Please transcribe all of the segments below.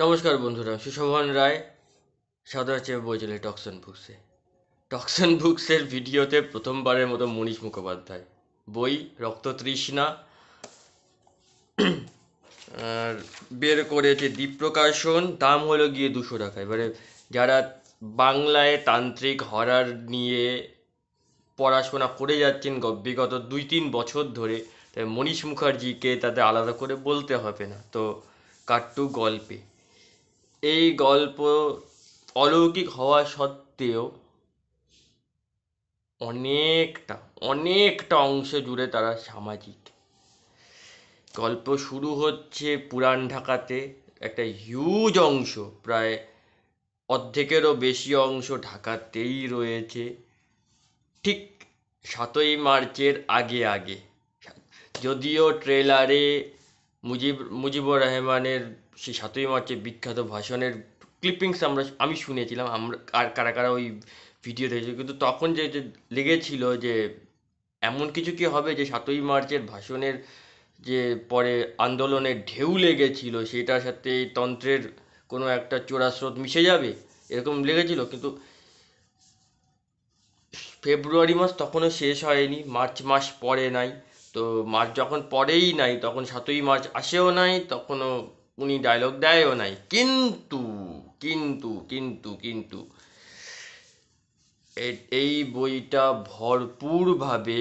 নমস্কার বন্ধুরা সুশোভন রায় সাদা চেয়ে বইছিলে টক্সন বুকসে টক্সন বুকসের ভিডিওতে প্রথমবারের মতো মনীষ মুখোপাধ্যায় বই রক্ত তৃষ্ণা আর বের করেছে দ্বীপ প্রকাশন দাম হলো গিয়ে দুশো টাকা এবারে যারা বাংলায় তান্ত্রিক হরার নিয়ে পড়াশোনা করে যাচ্ছেন বিগত দুই তিন বছর ধরে তাই মনীষ মুখার্জিকে তাদের আলাদা করে বলতে হবে না তো কাট্টু গল্পে এই গল্প অলৌকিক হওয়া সত্ত্বেও অনেকটা অনেকটা অংশ জুড়ে তারা সামাজিক গল্প শুরু হচ্ছে পুরান ঢাকাতে একটা হিউজ অংশ প্রায় অর্ধেকেরও বেশি অংশ ঢাকাতেই রয়েছে ঠিক সাতই মার্চের আগে আগে যদিও ট্রেলারে মুজিব মুজিবুর রহমানের সেই সাতই মার্চের বিখ্যাত ভাষণের ক্লিপিংস আমরা আমি শুনেছিলাম আমরা কারা কারা ওই ভিডিও দেখেছি কিন্তু তখন যে যে লেগেছিল যে এমন কিছু কি হবে যে সাতই মার্চের ভাষণের যে পরে আন্দোলনের ঢেউ লেগেছিল সেটার সাথে এই তন্ত্রের কোনো একটা চোরাস্রোত মিশে যাবে এরকম লেগেছিল কিন্তু ফেব্রুয়ারি মাস তখনও শেষ হয়নি মার্চ মাস পরে নাই তো মার্চ যখন পরেই নাই তখন সাতই মার্চ আসেও নাই তখনও উনি ডায়লগ দেয়ও নাই কিন্তু কিন্তু কিন্তু কিন্তু এই বইটা ভরপুরভাবে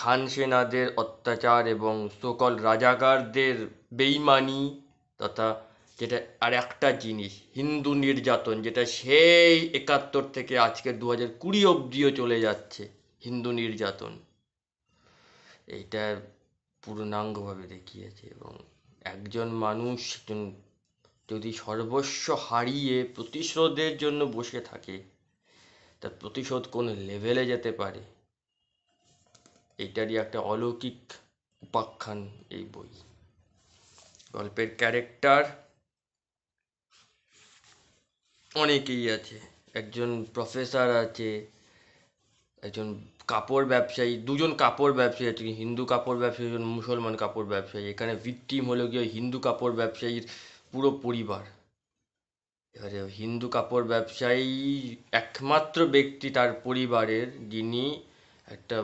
খান সেনাদের অত্যাচার এবং সকল রাজাকারদের বেইমানি তথা যেটা আর একটা জিনিস হিন্দু নির্যাতন যেটা সেই একাত্তর থেকে আজকে দু হাজার কুড়ি অবধিও চলে যাচ্ছে হিন্দু নির্যাতন এইটা পূর্ণাঙ্গভাবে দেখিয়েছে এবং একজন মানুষ যদি সর্বস্ব হারিয়ে প্রতিশোধের জন্য বসে থাকে তার প্রতিশোধ কোন লেভেলে যেতে পারে এইটারই একটা অলৌকিক উপাখ্যান এই বই গল্পের ক্যারেক্টার অনেকেই আছে একজন প্রফেসর আছে একজন কাপড় ব্যবসায়ী দুজন কাপড় ব্যবসায়ী একজন হিন্দু কাপড় ব্যবসায়ী একজন মুসলমান কাপড় ব্যবসায়ী এখানে ভিকটিম হলো গিয়ে হিন্দু কাপড় ব্যবসায়ীর পুরো পরিবার এবারে হিন্দু কাপড় ব্যবসায়ী একমাত্র ব্যক্তি তার পরিবারের যিনি একটা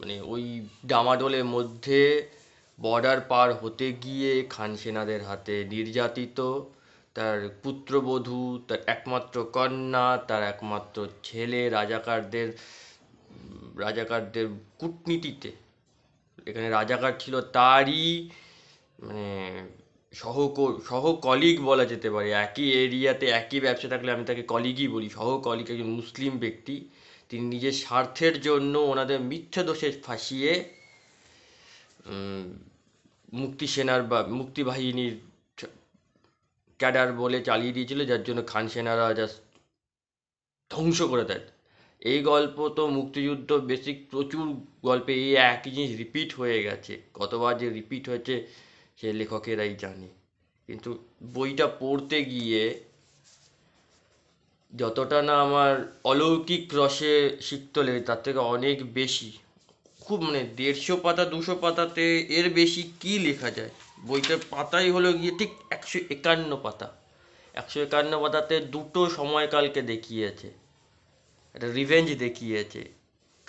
মানে ওই ডামাডোলের মধ্যে বর্ডার পার হতে গিয়ে খান সেনাদের হাতে নির্যাতিত তার পুত্রবধূ তার একমাত্র কন্যা তার একমাত্র ছেলে রাজাকারদের রাজাকারদের কূটনীতিতে এখানে রাজাকার ছিল তারই মানে সহ কলিগ বলা যেতে পারে একই এরিয়াতে একই ব্যবসা থাকলে আমি তাকে কলিগই বলি সহ কলিগ একজন মুসলিম ব্যক্তি তিনি নিজের স্বার্থের জন্য ওনাদের মিথ্যা দোষে ফাঁসিয়ে মুক্তি সেনার বা মুক্তি বাহিনীর ক্যাডার বলে চালিয়ে দিয়েছিল যার জন্য খান সেনারা জাস্ট ধ্বংস করে দেয় এই গল্প তো মুক্তিযুদ্ধ বেসিক প্রচুর গল্পে এই একই জিনিস রিপিট হয়ে গেছে কতবার যে রিপিট হয়েছে সে লেখকেরাই জানে কিন্তু বইটা পড়তে গিয়ে যতটা না আমার অলৌকিক রসে শিখত লেগে তার থেকে অনেক বেশি খুব মানে দেড়শো পাতা দুশো পাতাতে এর বেশি কি লেখা যায় বইটার পাতাই হলো গিয়ে ঠিক একশো একান্ন পাতা একশো একান্ন পাতাতে দুটো সময়কালকে দেখিয়েছে একটা রিভেঞ্জ দেখিয়েছে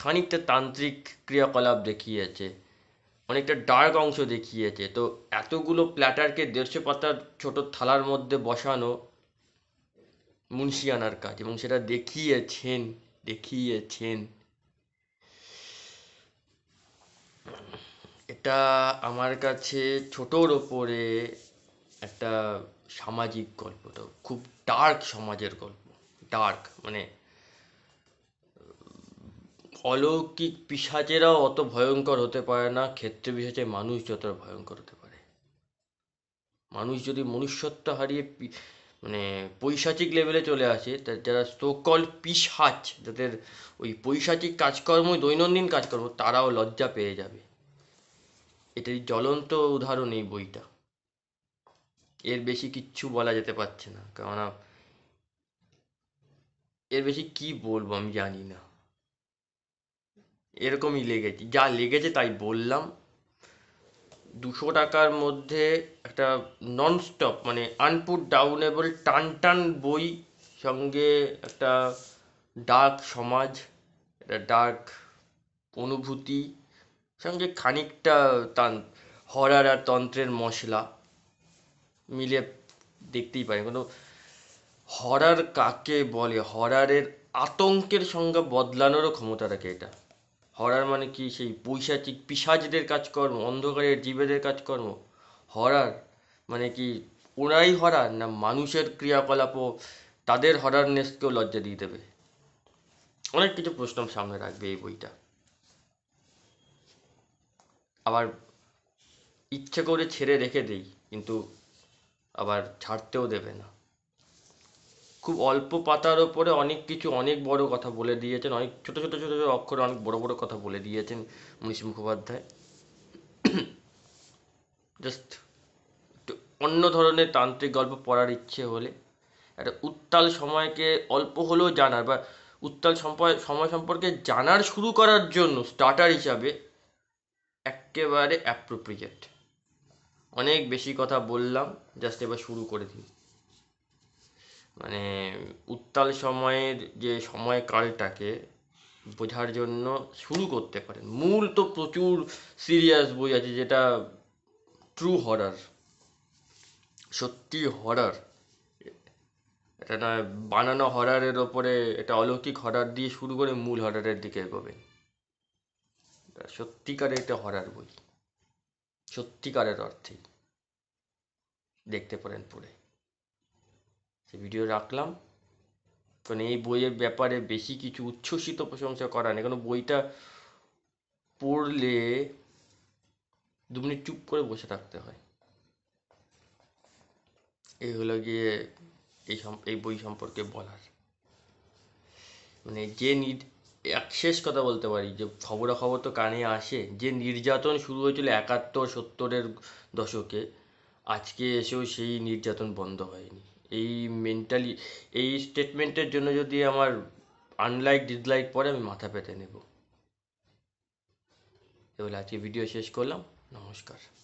খানিকটা তান্ত্রিক ক্রিয়াকলাপ দেখিয়েছে অনেকটা ডার্ক অংশ দেখিয়েছে তো এতগুলো প্ল্যাটারকে দেড়শো পাতার ছোট থালার মধ্যে বসানো মুন্সিয়ানার কাজ এবং সেটা দেখিয়েছেন দেখিয়েছেন এটা আমার কাছে ছোটোর ওপরে একটা সামাজিক গল্প খুব ডার্ক সমাজের গল্প ডার্ক মানে অলৌকিক পিসাচেরাও অত ভয়ঙ্কর হতে পারে না ক্ষেত্র বিশেষে মানুষ যতটা ভয়ঙ্কর হতে পারে মানুষ যদি মনুষ্যত্ব হারিয়ে মানে পৈশাচিক লেভেলে চলে আসে তার যারা সোকল পিসাচ যাদের ওই পৈশাচিক কাজকর্ম দৈনন্দিন কাজকর্ম তারাও লজ্জা পেয়ে যাবে এটাই জ্বলন্ত উদাহরণ এই বইটা এর বেশি কিচ্ছু বলা যেতে পারছে না কেননা এর বেশি কি বলবো আমি জানি না এরকমই লেগেছে যা লেগেছে তাই বললাম দুশো টাকার মধ্যে একটা ননস্টপ মানে আনপুট ডাউনেবল টান টান বই সঙ্গে একটা ডার্ক সমাজ একটা ডার্ক অনুভূতি সঙ্গে খানিকটা তান হরার আর তন্ত্রের মশলা মিলে দেখতেই পাই কোনো হরার কাকে বলে হরারের আতঙ্কের সঙ্গে বদলানোরও ক্ষমতা রাখে এটা হরার মানে কি সেই পৈশাচিক পিসাজদের কাজকর্ম অন্ধকারের জীবেদের কাজকর্ম হরার মানে কি ওনারাই হরার না মানুষের ক্রিয়াকলাপও তাদের হরারনেসকেও লজ্জা দিয়ে দেবে অনেক কিছু প্রশ্ন সামনে রাখবে এই বইটা আবার ইচ্ছে করে ছেড়ে রেখে দেই কিন্তু আবার ছাড়তেও দেবে না খুব অল্প পাতার ওপরে অনেক কিছু অনেক বড় কথা বলে দিয়েছেন অনেক ছোটো ছোটো ছোটো ছোটো অক্ষরে অনেক বড় বড় কথা বলে দিয়েছেন মনীষী মুখোপাধ্যায় জাস্ট একটু অন্য ধরনের তান্ত্রিক গল্প পড়ার ইচ্ছে হলে একটা উত্তাল সময়কে অল্প হলেও জানার বা উত্তাল সম্পয় সময় সম্পর্কে জানার শুরু করার জন্য স্টার্টার হিসাবে একেবারে অ্যাপ্রোপ্রিয়েট অনেক বেশি কথা বললাম জাস্ট এবার শুরু করে দিন মানে উত্তাল সময়ের যে সময়কালটাকে বোঝার জন্য শুরু করতে পারেন মূল তো প্রচুর সিরিয়াস বই আছে যেটা ট্রু হরার সত্যি হরার এটা না বানানো হরারের ওপরে এটা অলৌকিক হরার দিয়ে শুরু করে মূল হরারের দিকে এগোবেন সত্যিকারের একটা হরার বই সত্যিকারের অর্থেই দেখতে পারেন পড়ে সে ভিডিও রাখলাম কারণ মানে এই বইয়ের ব্যাপারে বেশি কিছু উচ্ছ্বসিত প্রশংসা করা নেই কারণ বইটা পড়লে দু মিনিট চুপ করে বসে থাকতে হয় এই হলো গিয়ে এই এই বই সম্পর্কে বলার মানে যে নির এক শেষ কথা বলতে পারি যে খবরাখবর তো কানে আসে যে নির্যাতন শুরু হয়েছিল একাত্তর সত্তরের দশকে আজকে এসেও সেই নির্যাতন বন্ধ হয়নি এই মেন্টালি এই স্টেটমেন্টের জন্য যদি আমার আনলাইক ডিসলাইক পরে আমি মাথা পেতে নেব এবার আজকে ভিডিও শেষ করলাম নমস্কার